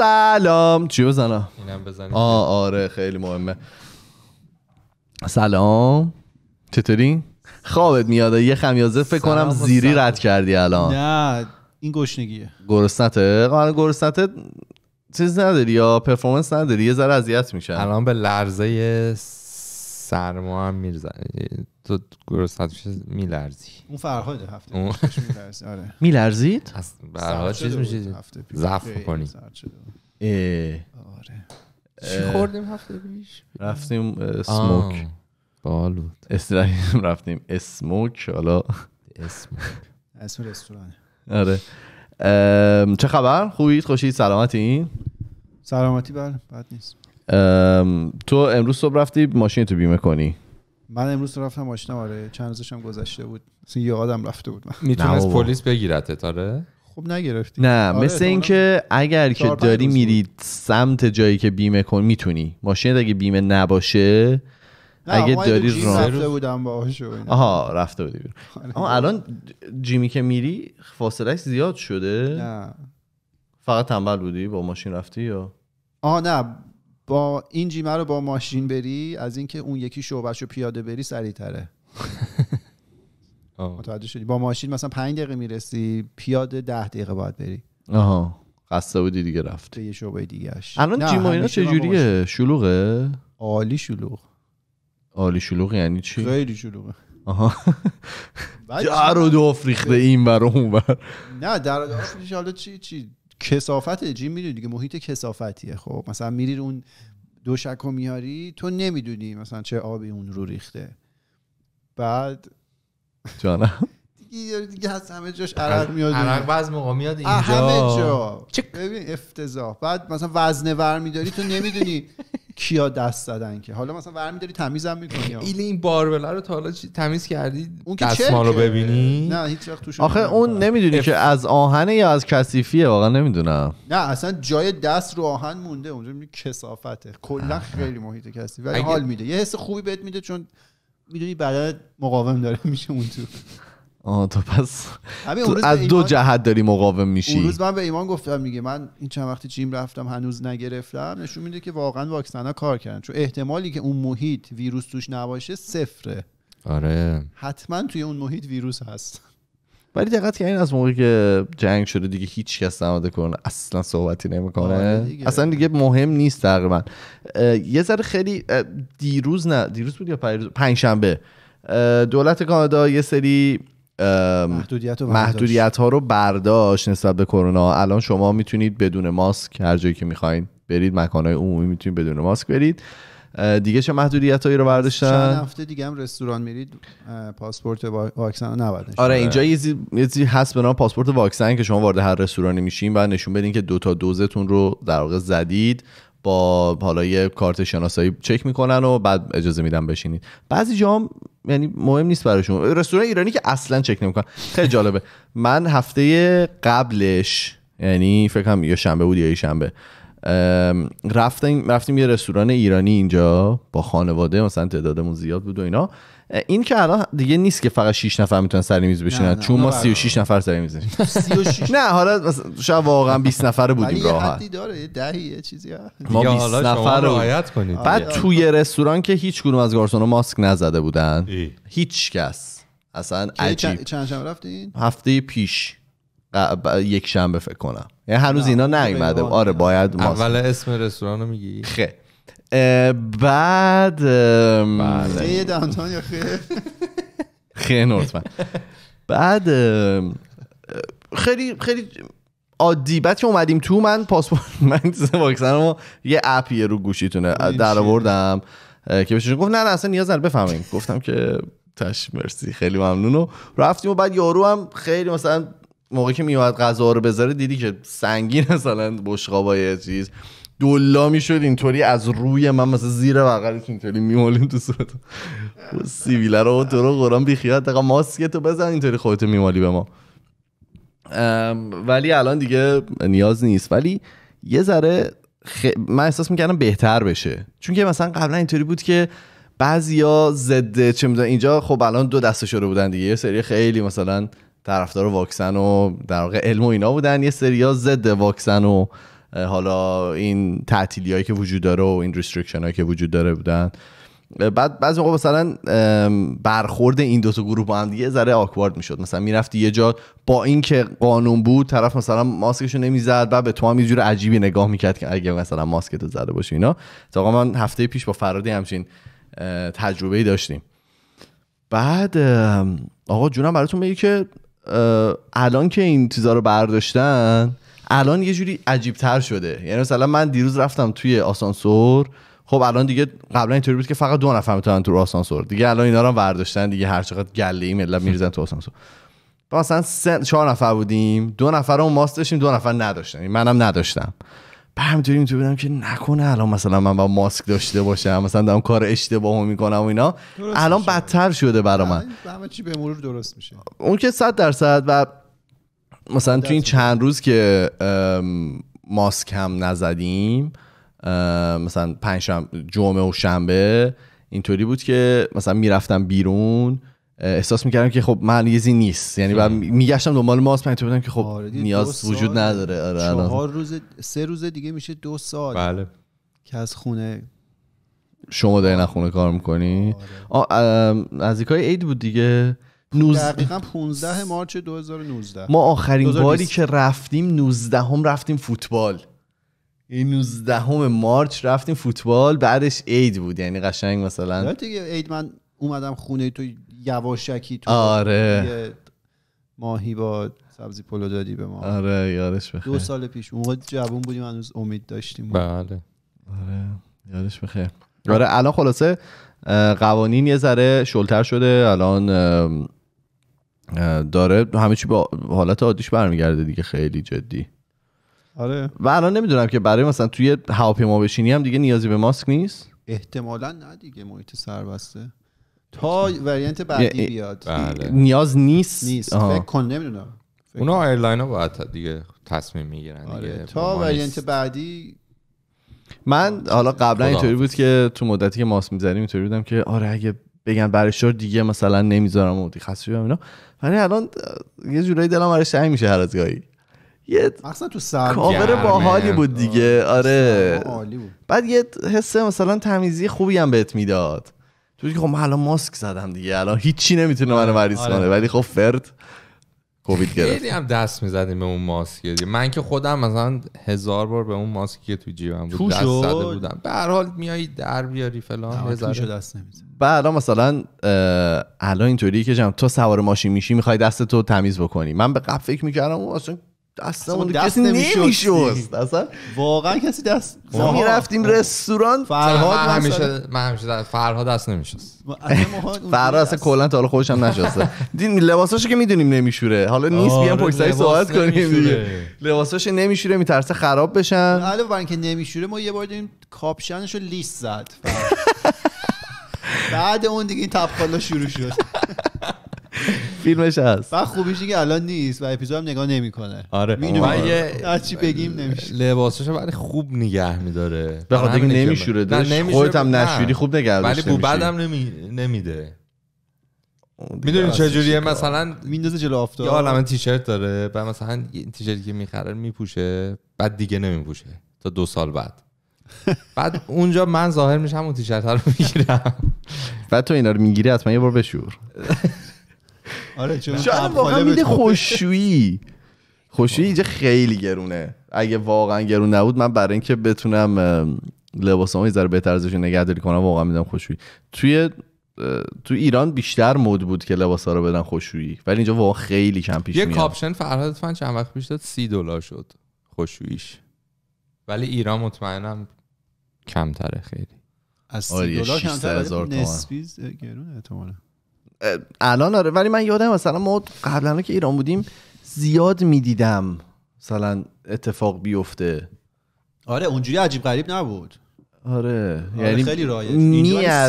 سلام چی بزنم اینم بزنم آره خیلی مهمه سلام چطوری خوابت میاده یه خمیازه فکر کنم زیری رد کردی الان نه این گشنگیه گرسنته قرار گرسنته چیز نداری یا پرفورمنس نداری یه ذره اذیت میشه الان به لرزه سرما هم میرزن تو گرستت میشه میلرزی اون فرهاد هفته اون میلرزی آره میلرزید برای چیز میشه ضعف میکنی آره چی خوردیم هفته پیش رفتیم سموک بالو استراحیم رفتیم اسموک حالا اسموک اسم رستوران آره چه خبر خوبید خوشید سلامتی سلامتی بله بد نیست تو امروز صبح رفتی ماشین تو بیمه کنی من امروز رفتم ماشینم آره چند هم گذشته بود مثل یه آدم رفته بود میتونه از پلیس بگیرتت آره خب نگرفتی نه آره مثل اینکه اگر که داری میری سمت جایی که بیمه کن میتونی ماشین اگه بیمه نباشه اگه داری رفته رفته بودم باهاشو آها رفته بودی اما الان جیمی که میری فاصله زیاد شده نه فقط تنبل بودی با ماشین رفتی یا آها نه با این جیمه رو با ماشین بری از اینکه اون یکی شعبهش رو پیاده بری تره متوجه شدی با ماشین مثلا پنج دقیقه میرسی پیاده ده دقیقه باید بری آها قصه بودی دیگه رفت به یه شعبه دیگهش الان جیم اینا چجوریه شلوغه عالی شلوغ عالی شلوغ یعنی چی خیلی شلوغه آها دو فریخته این بر اون بر نه در حالا چی چی کسافت جیم میدونی دیگه محیط کسافتیه خب مثلا میری اون دوشک و میاری تو نمیدونی مثلا چه آبی اون رو ریخته بعد جانم دیگه از همه جاش عرق میاد عرق بعض موقع میاد اینجا همه جا ببین افتضاح بعد مثلا وزنه ور میداری تو نمیدونی کیا دست زدن که حالا مثلا برمیداری تمیزم میکنی ایل این باربلا رو تا حالا تمیز کردی اون که چه رو ببینی نه هیچ وقت توش آخه اون نمیدونی که از آهنه یا از کثیفیه واقعا نمیدونم نه اصلا جای دست رو آهن مونده اونجا میدونی کثافته کلا خیلی محیط کثیف ولی حال میده یه حس خوبی بهت میده چون میدونی بدن مقاوم داره میشه اون تو آه تو پس از دو جهت داری مقاوم میشی اون روز من به ایمان گفتم میگه من این چند وقتی جیم رفتم هنوز نگرفتم نشون میده که واقعا واکسن ها کار کردن چون احتمالی که اون محیط ویروس توش نباشه صفره آره حتما توی اون محیط ویروس هست ولی دقت این از موقعی که جنگ شده دیگه هیچ کس نماده کنه اصلا صحبتی نمیکنه آره دیگه. اصلا دیگه مهم نیست تقریبا یه ذره خیلی دیروز نه دیروز بود یا پنج دولت کانادا یه سری محدودیت, ها رو برداشت نسبت به کرونا الان شما میتونید بدون ماسک هر جایی که میخواین برید مکانهای عمومی میتونید بدون ماسک برید دیگه چه محدودیت هایی رو برداشتن چند هفته دیگه هم رستوران میرید پاسپورت واکسن نباید آره اینجا یه چیزی هست به نام پاسپورت واکسن که شما وارد هر رستورانی میشین و نشون بدین که دو تا دوزتون رو در واقع زدید با حالا یه کارت شناسایی چک میکنن و بعد اجازه میدن بشینید بعضی جام یعنی مهم نیست براشون رستوران ایرانی که اصلا چک نمیکنن خیلی جالبه من هفته قبلش یعنی فکر کنم یه شنبه بود یا یه شنبه رفتیم رفتیم یه رستوران ایرانی اینجا با خانواده مثلا تعدادمون زیاد بود و اینا این که الان دیگه نیست که فقط 6 نفر میتونن سر میز بشینن چون ما 36 نفر سر میز نه حالا شاید واقعا 20 نفر بودیم راحت حدی داره یه چیزی ما 20 نفر رو رعایت کنید بعد توی رستوران که هیچ کدوم از گارسونا ماسک نزده بودن هیچ کس اصلا عجیب چند شب رفتین هفته پیش یک شنبه فکر کنم یعنی هنوز اینا نیومده آره باید اول اسم رستوران رو میگی خیر بعد بله دانتون یا خیه بعد خیلی خیلی عادی بعد که اومدیم تو من پاسپورت من رو یه اپیه رو گوشیتونه در آوردم که بهشون گفت نه نه اصلا نیاز نداره بفهمیم گفتم که تش مرسی خیلی ممنون و رفتیم و بعد یارو هم خیلی مثلا موقعی که میواد غذا رو بذاره دیدی که سنگین مثلا بشقابای چیز دلا میشد اینطوری از روی من مثلا زیر بغلش اینطوری میمالیم تو صورت سیویل رو تو رو قرآن بیخیال دقیقا ماسکت رو بزن اینطوری خودتو میمالی به ما ولی الان دیگه نیاز نیست ولی یه ذره خ... من احساس میکردم بهتر بشه چون که مثلا قبلا اینطوری بود که بعضیا ضد چه میدونم اینجا خب الان دو دسته شده بودن دیگه یه سری خیلی مثلا طرفدار واکسن و در واقع علم و اینا بودن یه سری ها ضد واکسن و حالا این تعطیلی که وجود داره و این ریستریکشن هایی که وجود داره بودن بعد بعضی موقع مثلا برخورد این دو گروه با هم دیگه ذره آکوارد میشد مثلا میرفتی یه جا با اینکه قانون بود طرف مثلا ماسکشو نمیزد و به تو هم جور عجیبی نگاه میکرد که اگه مثلا ماسکتو زده باشی اینا تا من هفته پیش با فرادی همچین تجربه ای داشتیم بعد آقا جونم براتون میگه که الان که این چیزا رو برداشتن الان یه جوری عجیب تر شده یعنی مثلا من دیروز رفتم توی آسانسور خب الان دیگه قبلا اینطوری بود که فقط دو نفر میتونن تو آسانسور دیگه الان اینا رو برداشتن دیگه هر چقدر گله ای ملت میریزن تو آسانسور خب مثلا سن... چهار نفر بودیم دو نفر رو ماست داشتیم دو نفر نداشتن یعنی منم نداشتم به همینطوری اینطوری بودم که نکنه الان مثلا من با ماسک داشته باشم مثلا دارم کار اشتباه میکنم و اینا الان بدتر شده برا من همه چی به مرور درست میشه اون که صد درصد و مثلا تو این چند روز که ماسک هم نزدیم مثلا پنج جمعه و شنبه اینطوری بود که مثلا میرفتم بیرون احساس میکردم که خب من نیست یعنی بعد خب. میگشتم دنبال ماسک پنج بودم که خب آره نیاز وجود نداره آره چهار روز سه روز دیگه میشه دو سال بله که از خونه شما داری خونه آره. کار میکنی آره. های عید بود دیگه نوز... دقیقا 15 مارچ 2019 ما آخرین 2020. باری که رفتیم 19 هم رفتیم فوتبال این 19 هم مارچ رفتیم فوتبال بعدش عید بود یعنی قشنگ مثلا دیگه عید من اومدم خونه تو یواشکی تو آره ماهی با سبزی پلو دادی به ما آره یارش بخیر دو سال پیش اون موقع جوون بودیم هنوز امید داشتیم بله آره یارش بخیر آره الان خلاصه قوانین یه ذره شلتر شده الان داره همه چی به حالت عادیش برمیگرده دیگه خیلی جدی آره و الان نمیدونم که برای مثلا توی هواپیما بشینی هم دیگه نیازی به ماسک نیست احتمالا نه دیگه محیط سربسته تا ورینت بعدی بیاد بله. نیاز نیست نیست فکر کن نمیدونم فکر اونا ایرلاین ها باید دیگه تصمیم میگیرن دیگه آره. تا ورینت بعدی من حالا قبلا اینطوری بود که تو مدتی که ماسک میزنیم اینطوری بودم که آره اگه بگن برای دیگه مثلا نمیذارم و خسته اینا ولی الان یه جورایی دلم برای سنگ میشه هر از گاهی یه مثلا تو سر کاور باحالی بود دیگه آره, آره. بعد یه حس مثلا تمیزی خوبی هم بهت میداد تو که خب من الان ماسک زدم دیگه الان هیچی نمیتونه منو آره. مریض آره. کنه ولی خب فرد کووید گرفت خیلی هم دست میزدیم به اون ماسک من که خودم مثلا هزار بار به اون ماسکی که تو جیبم بود دست زده بودم به هر حال میای در بیاری فلان هزار دست و بعد مثلا الان اینطوری که جام تو سوار ماشین میشی میخوای دست تو تمیز بکنی من به قبل فکر میکردم اصلا دستمون دست نمیشست اصلا واقعا کسی دست ما رفتیم رستوران فرهاد همیشه من همیشه فرهاد دست نمیشست فرهاد اصلا کلا تا حالا خودش هم نشسته دین لباساشو که میدونیم نمیشوره حالا نیست بیام پشت سر کنیم لباساش نمیشوره میترسه خراب بشن علاوه بر اینکه نمیشوره ما یه بار دیدیم کاپشنشو لیست زد بعد اون دیگه این شروع شد فیلمش هست بعد خوبیش که الان نیست و هم نگاه نمیکنه آره میدونم آره. چی بگیم نمیشه لباسش ولی خوب نگه میداره به خاطر اینکه نمیشوره خودت هم نشوری خوب نگه ولی بو بعدم نمیده میدونی چجوریه مثلا میندازه جلو آفتاب یه عالمه تیشرت داره بعد مثلا تیشرتی که میخره میپوشه بعد دیگه نمیپوشه تا دو سال بعد بعد اونجا من ظاهر میشم اون تیشرت رو میگیرم بعد تو اینا رو میگیری حتما یه بار بشور آره چون شاید واقعا خب میده خب خوشویی خوشویی اینجا خیلی گرونه اگه واقعا گرون نبود من برای اینکه بتونم لباس یه ذره بهتر ازش نگهداری کنم واقعا میدم خوشویی توی تو ایران بیشتر مود بود که لباس ها رو بدن خوشویی ولی اینجا واقعا خیلی کم پیش یه میاد یه کاپشن فرهاد فن چند وقت پیش داد سی دلار شد خوشویش. ولی ایران مطمئنم کمتره خیلی از سی آره، دلار کمتره خب نسبی گرونه الان آره ولی من یادم مثلا ما قبلا که ایران بودیم زیاد میدیدم مثلا اتفاق بیفته آره اونجوری عجیب غریب نبود آره, آره یعنی خیلی رایج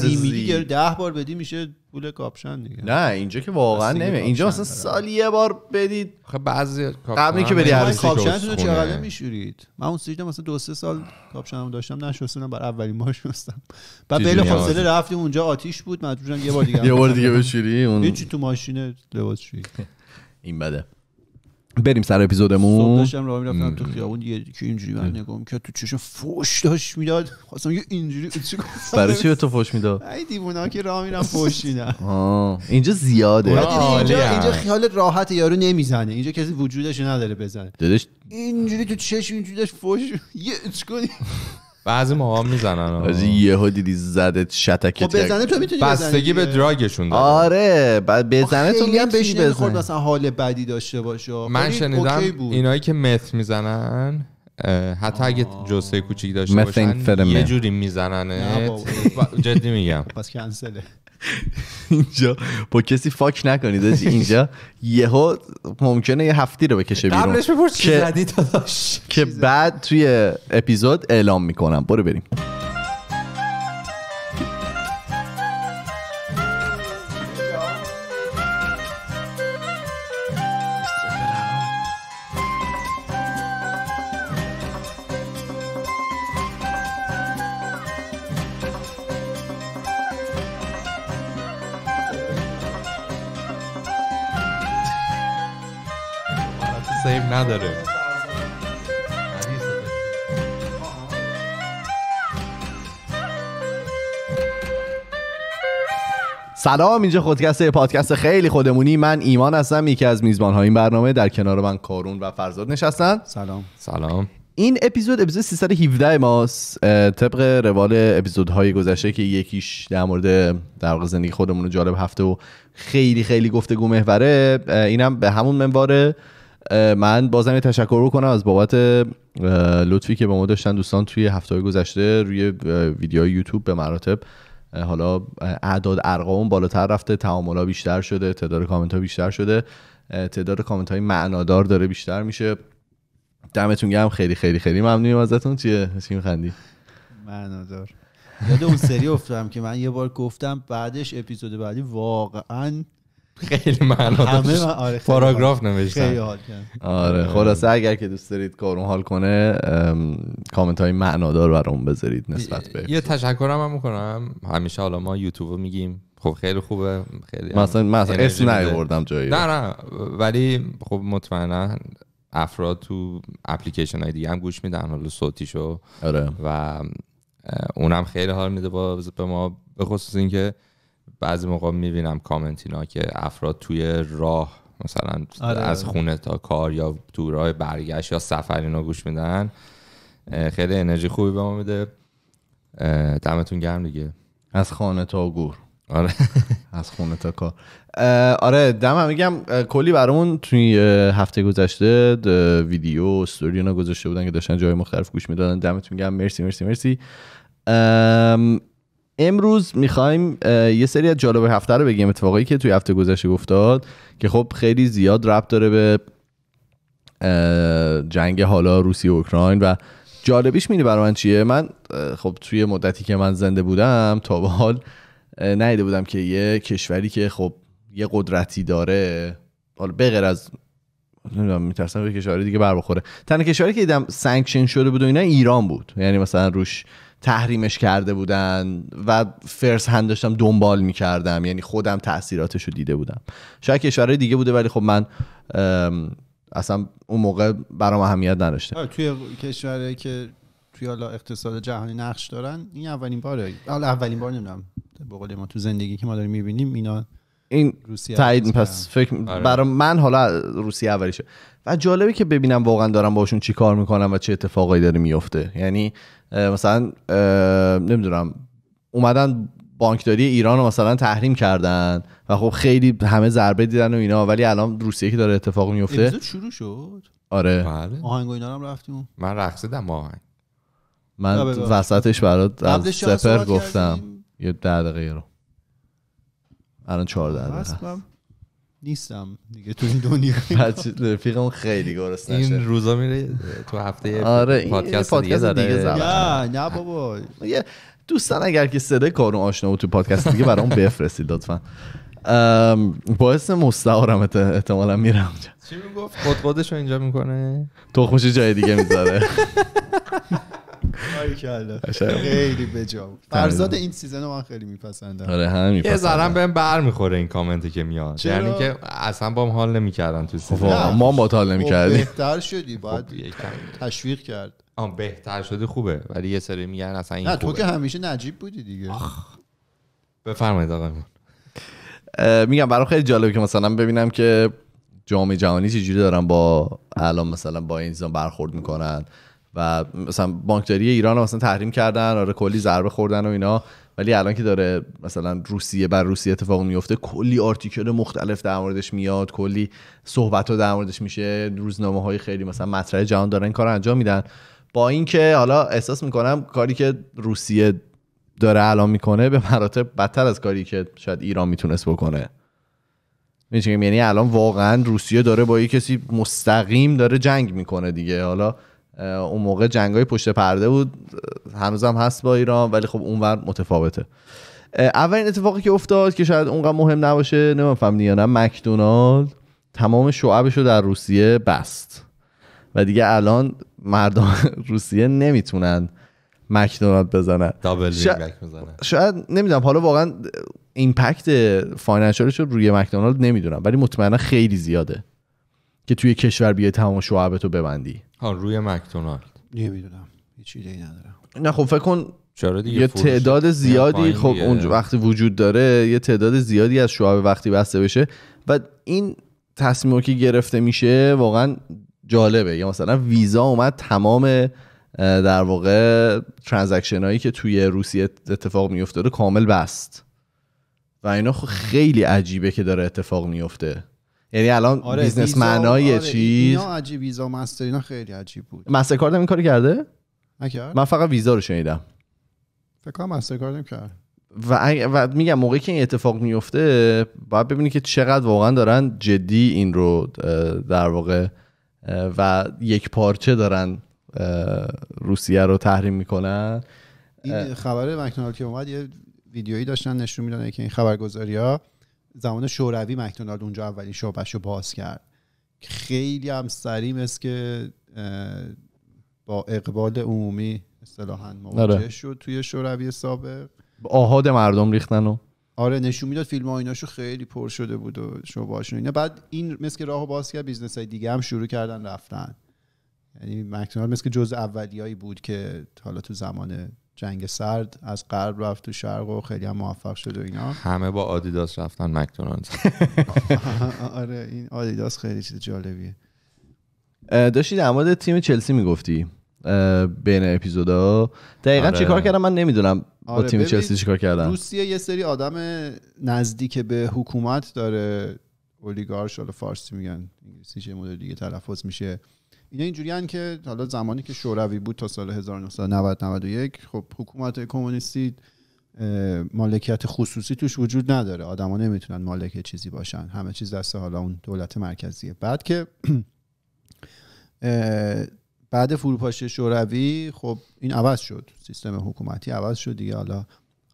سی میلی ده بار بدی میشه پول کاپشن دیگه نه اینجا که واقعا نمی اینجا مثلا سال یه بار بدید خب بعضی قبلی که بدی عروسی کاپشن تو چقدر میشورید من اون سیجن مثلا دو سه سال کاپشنمو داشتم نشستم برای اولین بار شستم بعد بیل فاصله رفتیم اونجا آتیش بود مجبورم یه بار دیگه یه بار دیگه بشوری اون چی تو ماشین لباس این بده بریم سر اپیزودمون صبح داشتم راه میرفتم تو خیابون یه که اینجوری من نگاه میکرد تو چشم فوش داشت میداد خواستم یه اینجوری برای چی به تو فوش میداد ای دیوونه که راه میرم فوش میدن اینجا زیاده اینجا اینجا خیال راحت یارو نمیزنه اینجا کسی وجودش نداره بزنه دادش اینجوری تو چشم اینجوری داشت فوش یه بعضی ماها میزنن از یهو دیدی زدت شتکت خب بزنه تو میتونی بستگی به دراگشون داره آره بعد بزنه تو میگم بهش بزن مثلا حال بدی داشته باشه من شنیدم اینایی که مت میزنن حتی اگه جسه کوچیک داشته باشن یه جوری میزنن جدی میگم پس کنسله اینجا با کسی فاک نکنید اینجا یهو ممکنه یه هفتی رو بکشه بیرون قبلش بپرس که که بعد توی اپیزود اعلام میکنم برو بریم سیم نداره سلام اینجا خودکسته پادکست خیلی خودمونی من ایمان هستم یکی از میزبان های این برنامه در کنار من کارون و فرزاد نشستن سلام سلام این اپیزود اپیزود 317 ماست طبق روال اپیزودهای گذشته که یکیش در مورد در واقع زندگی خودمون جالب هفته و خیلی خیلی گفتگو محوره اینم به همون منواره من بازم یه تشکر کنم از بابت لطفی که به ما داشتن دوستان توی هفته گذشته روی ویدیوهای یوتیوب به مراتب حالا اعداد ارقام بالاتر رفته ها بیشتر شده تعداد کامنت ها بیشتر شده تعداد کامنت های معنادار داره بیشتر میشه دمتون گرم خیلی خیلی خیلی ممنونیم ازتون چیه چی خندی؟ معنادار یاد اون سری افتادم که من یه بار گفتم بعدش اپیزود بعدی واقعا خیلی معنا داشت پاراگراف نوشتن خیلی آره،, آره خلاصه اگر که دوست دارید کارون حال کنه کامنت های معنادار برام بذارید نسبت به یه تشکرم هم میکنم همیشه حالا ما یوتیوب میگیم خب خیلی خوبه خیلی مثلا اسم نیوردم جایی نه نه ولی خب مطمئنا افراد تو اپلیکیشن های دیگه هم گوش میدن حالا صوتیشو آره. و اونم خیلی حال میده با به ما به خصوص اینکه بعضی موقع میبینم کامنت اینا که افراد توی راه مثلا آره، آره. از خونه تا کار یا تو راه برگشت یا سفر اینا گوش میدن خیلی انرژی خوبی به ما میده دمتون گرم دیگه از خانه تا گور آره از خونه تا کار آره دم میگم کلی برامون توی هفته گذشته ویدیو استوری اینا گذاشته بودن که داشتن جای مختلف گوش میدادن دمتون گرم مرسی مرسی مرسی امروز میخوایم یه سری از جالب هفته رو بگیم اتفاقایی که توی هفته گذشته گفتاد که خب خیلی زیاد ربط داره به جنگ حالا روسیه و اوکراین و جالبیش میده برای من چیه من خب توی مدتی که من زنده بودم تا به حال ندیده بودم که یه کشوری که خب یه قدرتی داره حالا بغیر از نمیدونم میترسم به کشوری دیگه بر بخوره تنها کشوری که دیدم سانکشن شده بود و اینا ایران بود یعنی مثلا روش تحریمش کرده بودن و فرس هند داشتم دنبال میکردم یعنی خودم تاثیراتش رو دیده بودم شاید کشورهای دیگه بوده ولی خب من اصلا اون موقع برام اهمیت نداشته آره، توی کشوری که توی حالا اقتصاد جهانی نقش دارن این اولین باره حالا اولین بار نمیدونم به ما تو زندگی که ما داریم میبینیم اینا این روسیه تایید پس فکر آره. برای من حالا روسیه اولیشه و جالبه که ببینم واقعا دارم باشون چی کار میکنم و چه اتفاقایی داره میفته یعنی مثلا نمیدونم اومدن بانکداری ایران رو مثلا تحریم کردن و خب خیلی همه ضربه دیدن و اینا ولی الان روسیه که داره اتفاق میفته شروع شد آره بله. آهنگ و اینا هم رفتیم من رقصیدم آهنگ من وسطش برات از سپر گفتم یه ده الان 14 هست نیستم دیگه تو این دنیا رفیقمون خیلی نشه این روزا میره تو هفته آره پادکست, دیگه, دیگه نه نه بابا دوستان اگر که صدای کارون آشنا بود تو پادکست دیگه برام بفرستید لطفا باعث مستعارم احتمالا میرم چی میگفت خودش رو اینجا میکنه تخمش جای دیگه میذاره خیلی بجا فرزاد این سیزن من خیلی میپسندم آره هم یه ذرم بهم بر میخوره این کامنتی که میاد یعنی که اصلا بام حال نمیکردن تو سیزن خب، ما با حال نمیکردیم خب، بهتر شدی باید خب، تشویق کرد آم بهتر شده خوبه ولی یه سری میگن اصلا این نه تو که همیشه نجیب بودی دیگه بفرمایید آقا میگم برام خیلی جالبه که مثلا ببینم که جام جهانی چجوری دارن با الان مثلا با این برخورد میکنن و مثلا بانکداری ایران رو مثلا تحریم کردن آره کلی ضربه خوردن و اینا ولی الان که داره مثلا روسیه بر روسیه اتفاق میفته کلی آرتیکل مختلف در موردش میاد کلی صحبت ها در موردش میشه روزنامه های خیلی مثلا مطرح جهان دارن این کار رو انجام میدن با اینکه حالا احساس میکنم کاری که روسیه داره الان میکنه به مراتب بدتر از کاری که شاید ایران میتونست بکنه یعنی الان واقعا روسیه داره با یه کسی مستقیم داره جنگ میکنه دیگه حالا اون موقع های پشت پرده بود هم هست با ایران ولی خب اونور متفاوته اولین اتفاقی که افتاد که شاید اونقدر مهم نباشه نمیفهم یا نه مکدونالد تمام شعبش رو در روسیه بست و دیگه الان مردم روسیه نمیتونن مکدونالد بزنن دابل شا... بزنن شاید نمیدونم حالا واقعا ایمپکت فاینانشالش رو روی مکدونالد نمیدونم ولی مطمئنا خیلی زیاده که توی کشور بیای تمام شعبتو ببندی ها روی مکدونالد نمیدونم هیچ ایده‌ای ندارم نه خب فکر کن چرا دیگه یه تعداد زیادی خب اونجا وقتی وجود داره یه تعداد زیادی از شعب وقتی بسته بشه و این تصمیمی که گرفته میشه واقعا جالبه یا مثلا ویزا اومد تمام در واقع ترانزکشن هایی که توی روسیه اتفاق میفته رو کامل بست و اینا خیلی عجیبه که داره اتفاق میفته یعنی الان آره معنای آره چیز اینا عجیب ویزا مستر اینا خیلی عجیب بود هم این کارو کرده نکرد من فقط ویزا رو شنیدم فکر کنم کارت کرد و, و میگم موقعی که این اتفاق میفته باید ببینی که چقدر واقعا دارن جدی این رو در واقع و یک پارچه دارن روسیه رو تحریم میکنن این خبر مکنال که اومد یه ویدیویی داشتن نشون میدن که این خبرگزاری ها زمان شوروی مکدونالد اونجا اولین شعبهش رو باز کرد خیلی هم سریع مثل که با اقبال عمومی اصطلاحا مواجه آره. شد توی شوروی سابق آهاد مردم ریختن و آره نشون میداد فیلم ها ایناشو خیلی پر شده بود و شعبهاشون اینا بعد این مثل که راهو باز کرد بیزنس های دیگه هم شروع کردن رفتن یعنی مکدونالد مثل که جز اولیایی بود که حالا تو زمان جنگ سرد از غرب رفت تو شرق و خیلی هم موفق شد و اینا همه با آدیداس رفتن مکدونالدز آره این آدیداس خیلی چیز جالبیه داشتی در مورد تیم چلسی میگفتی بین اپیزودا دقیقا آره. چیکار کردم من نمیدونم با آره، تیم چلسی چیکار کردم روسیه یه سری آدم نزدیک به حکومت داره اولیگارش حالا فارسی میگن انگلیسی چه مدل دیگه تلفظ میشه اینا اینجوریان که حالا زمانی که شوروی بود تا سال 1990 خب حکومت کمونیستی مالکیت خصوصی توش وجود نداره آدما نمیتونن مالک چیزی باشن همه چیز دست حالا اون دولت مرکزیه بعد که بعد فروپاشی شوروی خب این عوض شد سیستم حکومتی عوض شد دیگه حالا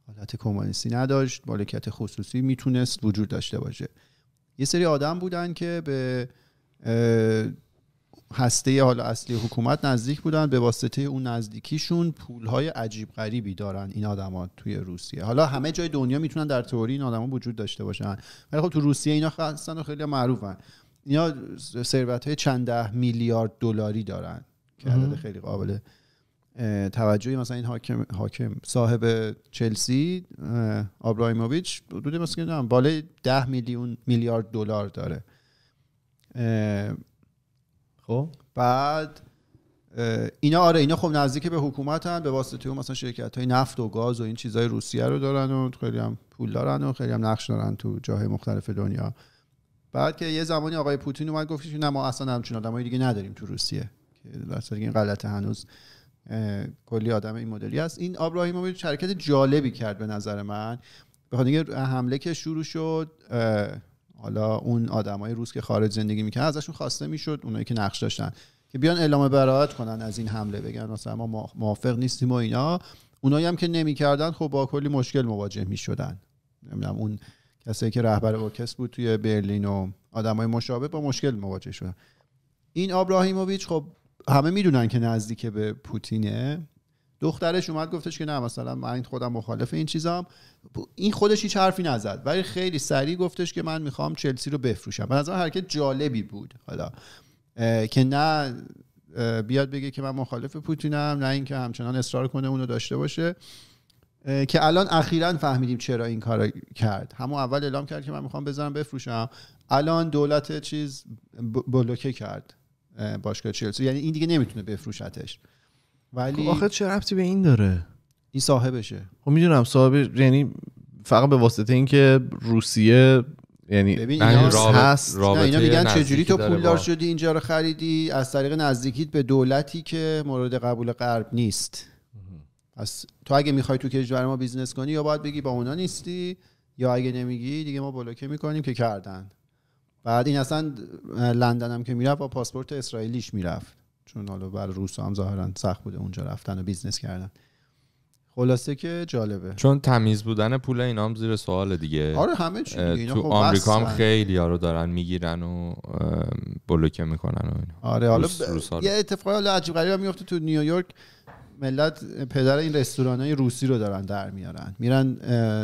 حالت کمونیستی نداشت مالکیت خصوصی میتونست وجود داشته باشه یه سری آدم بودن که به هسته حالا اصلی حکومت نزدیک بودن به واسطه اون نزدیکیشون پولهای عجیب غریبی دارن این آدما توی روسیه حالا همه جای دنیا میتونن در تئوری این آدما وجود داشته باشن ولی خب تو روسیه اینا هستن و خیلی معروفن اینا ثروت های چند ده میلیارد دلاری دارن که عدد خیلی قابل توجهی مثلا این حاکم, حاکم صاحب چلسی آبراهیموویچ حدود مثلا بالای 10 میلیون میلیارد دلار داره خب بعد اینا آره اینا خب نزدیک به حکومت حکومتن به واسطه اون مثلا شرکت های نفت و گاز و این چیزهای روسیه رو دارن و خیلی هم پول دارن و خیلی هم نقش دارن تو جاهای مختلف دنیا بعد که یه زمانی آقای پوتین اومد گفتش نه ما اصلا همچین آدمای دیگه نداریم تو روسیه که این غلط هنوز کلی آدم این مدلی است این ابراهیم شرکت جالبی کرد به نظر من به حمله که شروع شد حالا اون آدمای روز که خارج زندگی میکنن ازشون خواسته میشد اونایی که نقش داشتن که بیان اعلام برات کنن از این حمله بگن مثلا ما موافق نیستیم و اینا اونایی هم که نمیکردن خب با کلی مشکل مواجه میشدن نمیدونم اون کسی که رهبر ارکستر بود توی برلین و آدمای مشابه با مشکل مواجه شدن این آبراهیموویچ خب همه میدونن که نزدیک به پوتینه دخترش اومد گفتش که نه مثلا من خودم مخالف این چیزام این خودش هیچ حرفی نزد ولی خیلی سریع گفتش که من میخوام چلسی رو بفروشم و از حرکت جالبی بود حالا که نه بیاد بگه که من مخالف پوتینم نه اینکه همچنان اصرار کنه اونو داشته باشه که الان اخیرا فهمیدیم چرا این کار کرد همون اول اعلام کرد که من میخوام بزنم بفروشم الان دولت چیز بلوکه کرد باشگاه چلسی یعنی این دیگه نمیتونه بفروشتش ولی خب آخه چه ربطی به این داره این صاحبشه خب میدونم صاحب یعنی فقط به واسطه اینکه روسیه یعنی ببین اینا رابط... هست نه اینا میگن چجوری تو پولدار شدی اینجا رو خریدی از طریق نزدیکیت به دولتی که مورد قبول غرب نیست از تو اگه میخوای تو کشور ما بیزنس کنی یا باید بگی با اونا نیستی یا اگه نمیگی دیگه ما بلوکه میکنیم که کردن بعد این اصلا لندن هم که میرفت با پاسپورت اسرائیلیش میرفت چون حالا بر روسا هم ظاهرا سخت بوده اونجا رفتن و بیزنس کردن خلاصه که جالبه چون تمیز بودن پول اینا هم زیر سوال دیگه آره همه چی دیگه تو خب آمریکا هم خیلی رو دارن میگیرن و بلوکه میکنن و آره حالا روس یه اتفاقی حالا عجیب غریبی میفته تو نیویورک ملت پدر این رستوران های روسی رو دارن در میارن میرن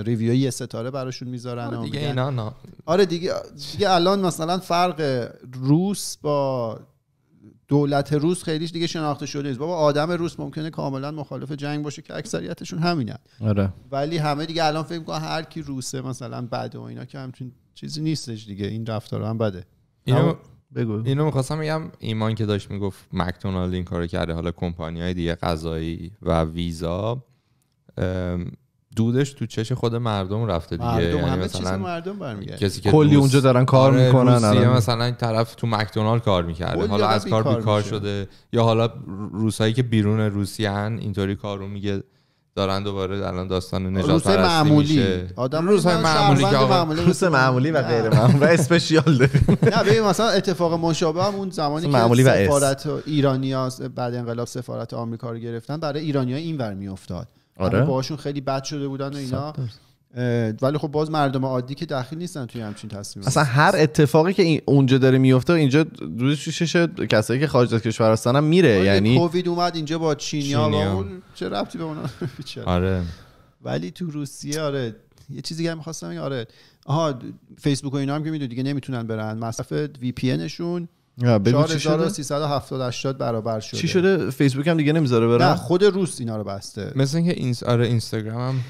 ریویو یه ستاره براشون میذارن آره دیگه اینا آره دیگه دیگه الان مثلا فرق روس با دولت روس خیلی دیگه شناخته شده نیست بابا آدم روس ممکنه کاملا مخالف جنگ باشه که اکثریتشون همینه آره. ولی همه دیگه الان فکر میکنن هر کی روسه مثلا بده و اینا که همچین چیزی نیستش دیگه این رفتار هم بده اینو بگو اینو میخواستم بگم ایمان که داشت میگفت مکدونالد این کارو کرده حالا کمپانی های دیگه غذایی و ویزا دودش تو چش خود مردم رفته دیگه مردم یعنی همه مثلا چیز مردم برمیگرده کسی که کلی اونجا دارن کار آره، میکنن روسیه مثلا طرف تو مکدونالد کار میکرده حالا از کار بیکار, شده یا حالا روسایی که بیرون روسیه هن اینطوری کار رو میگه دارن دوباره الان داستان نجات روز معمولی میشه. آدم معمولی که معمولی معمولی و غیر معمولی اسپشیال داریم نه ببین مثلا اتفاق مشابه هم اون زمانی که سفارت ایرانی ها بعد انقلاب سفارت آمریکا رو گرفتن برای ایرانیا اینور میافتاد آره یعنی باهاشون خیلی بد شده بودن و اینا ولی خب باز مردم عادی که دخیل نیستن توی همچین تصمیم اصلا هر اتفاقی که اونجا داره میفته اینجا روز شش کسایی که خارج از کشور هستن هم میره یعنی کووید اومد اینجا با چینیا با اون چه ربطی به اونا آره ولی تو روسیه آره یه چیزی که میخواستم آره آها فیسبوک و اینا هم که میدون دیگه نمیتونن برن مصرف وی پی 4370 برابر شده چی شده فیسبوک هم دیگه نمیذاره بره؟ نه خود روس اینا رو بسته مثلا اینکه اینس آره اینستاگرام هم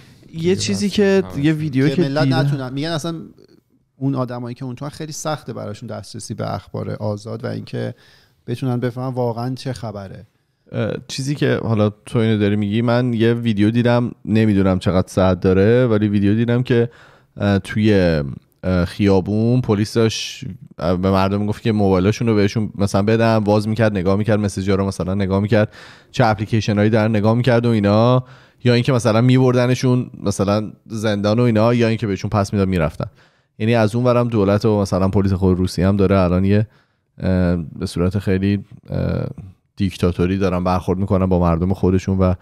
یه چیزی که آره. یه ویدیو که ملت نتونن میگن اصلا اون آدمایی که اونطور خیلی سخته براشون دسترسی به اخبار آزاد و اینکه بتونن بفهمن واقعا چه خبره چیزی که حالا تو اینو داری میگی من یه ویدیو دیدم نمیدونم چقدر ساعت داره ولی ویدیو دیدم که توی خیابون پلیس داشت به مردم میگفت که موبایلاشون رو بهشون مثلا بدم واز میکرد نگاه میکرد ها رو مثلا نگاه میکرد چه اپلیکیشن هایی در نگاه میکرد و اینا یا اینکه مثلا میبردنشون مثلا زندان و اینا یا اینکه بهشون پس میداد میرفتن یعنی از اون ورم دولت و مثلا پلیس خود روسی هم داره الان یه به صورت خیلی دیکتاتوری دارن برخورد میکنن با مردم خودشون و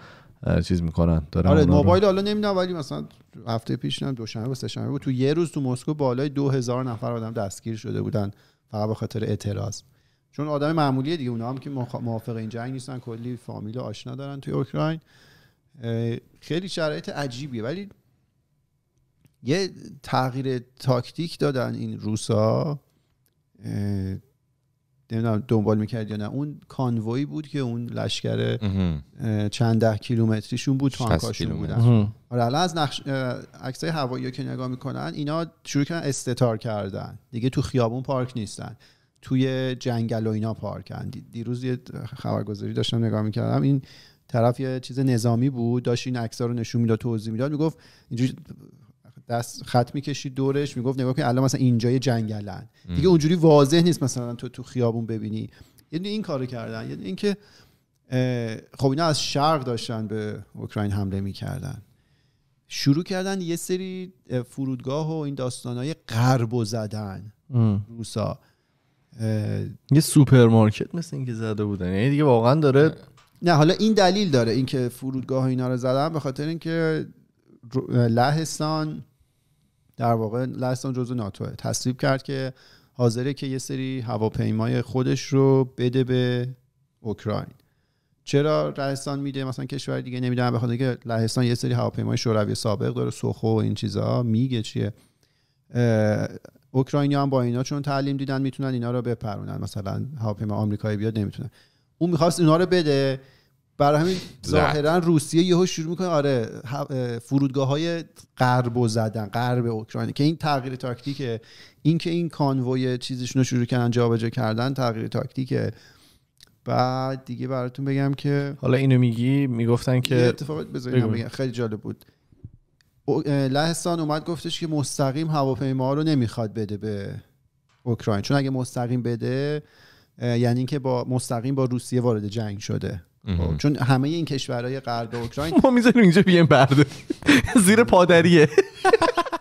چیز میکنن آره موبایل حالا نمیدونم ولی مثلا هفته پیش نم دوشنبه و سهشنبه بود تو یه روز تو مسکو بالای دو هزار نفر آدم دستگیر شده بودن فقط به خاطر اعتراض چون آدم معمولیه دیگه اونا هم که موافق این جنگ نیستن کلی فامیل آشنا دارن توی اوکراین خیلی شرایط عجیبیه ولی یه تغییر تاکتیک دادن این روسا نمیدونم دنبال میکرد یا نه اون کانوی بود که اون لشکر چند ده کیلومتریشون بود تانکاشون بودن حالا آره، از نقش عکسای هوایی که نگاه میکنن اینا شروع کردن استتار کردن دیگه تو خیابون پارک نیستن توی جنگل و اینا پارکن دیروز یه خبرگزاری داشتم نگاه میکردم این طرف یه چیز نظامی بود داشت این عکس‌ها رو نشون میداد توضیح میداد میگفت اینجوری دست خط میکشید دورش میگفت نگاه کن الان مثلا اینجای جنگلن دیگه اونجوری واضح نیست مثلا تو تو خیابون ببینی یعنی این کارو کردن یعنی اینکه خب اینا از شرق داشتن به اوکراین حمله میکردن شروع کردن یه سری فرودگاه و این داستانهای غرب و زدن روسا یه سوپرمارکت مثل اینکه زده بودن یعنی دیگه واقعا داره نه حالا این دلیل داره اینکه فرودگاه اینا رو زدن به خاطر اینکه لهستان در واقع لهستان جزو ناتوه تصویب کرد که حاضره که یه سری هواپیمای خودش رو بده به اوکراین چرا لهستان میده مثلا کشور دیگه نمیدن بخاطر که لهستان یه سری هواپیمای شوروی سابق داره سوخو و این چیزا میگه چیه اوکراینی هم با اینا چون تعلیم دیدن میتونن اینا رو بپرونن مثلا هواپیما آمریکایی بیاد نمیتونن اون میخواست اینا رو بده برای همین ظاهرا روسیه یهو شروع میکنه آره فرودگاه های غرب و زدن غرب اوکراین که این تغییر تاکتیکه این که این کانوای چیزشون رو شروع کردن جابجا کردن تغییر تاکتیکه بعد دیگه براتون بگم که حالا اینو میگی میگفتن که اتفاقات بگم خیلی جالب بود لهستان اومد گفتش که مستقیم هواپیما رو نمیخواد بده به اوکراین چون اگه مستقیم بده یعنی اینکه با مستقیم با روسیه وارد جنگ شده خب، چون همه این کشورهای غرب اوکراین ما میذاریم اینجا بیام برده زیر پادریه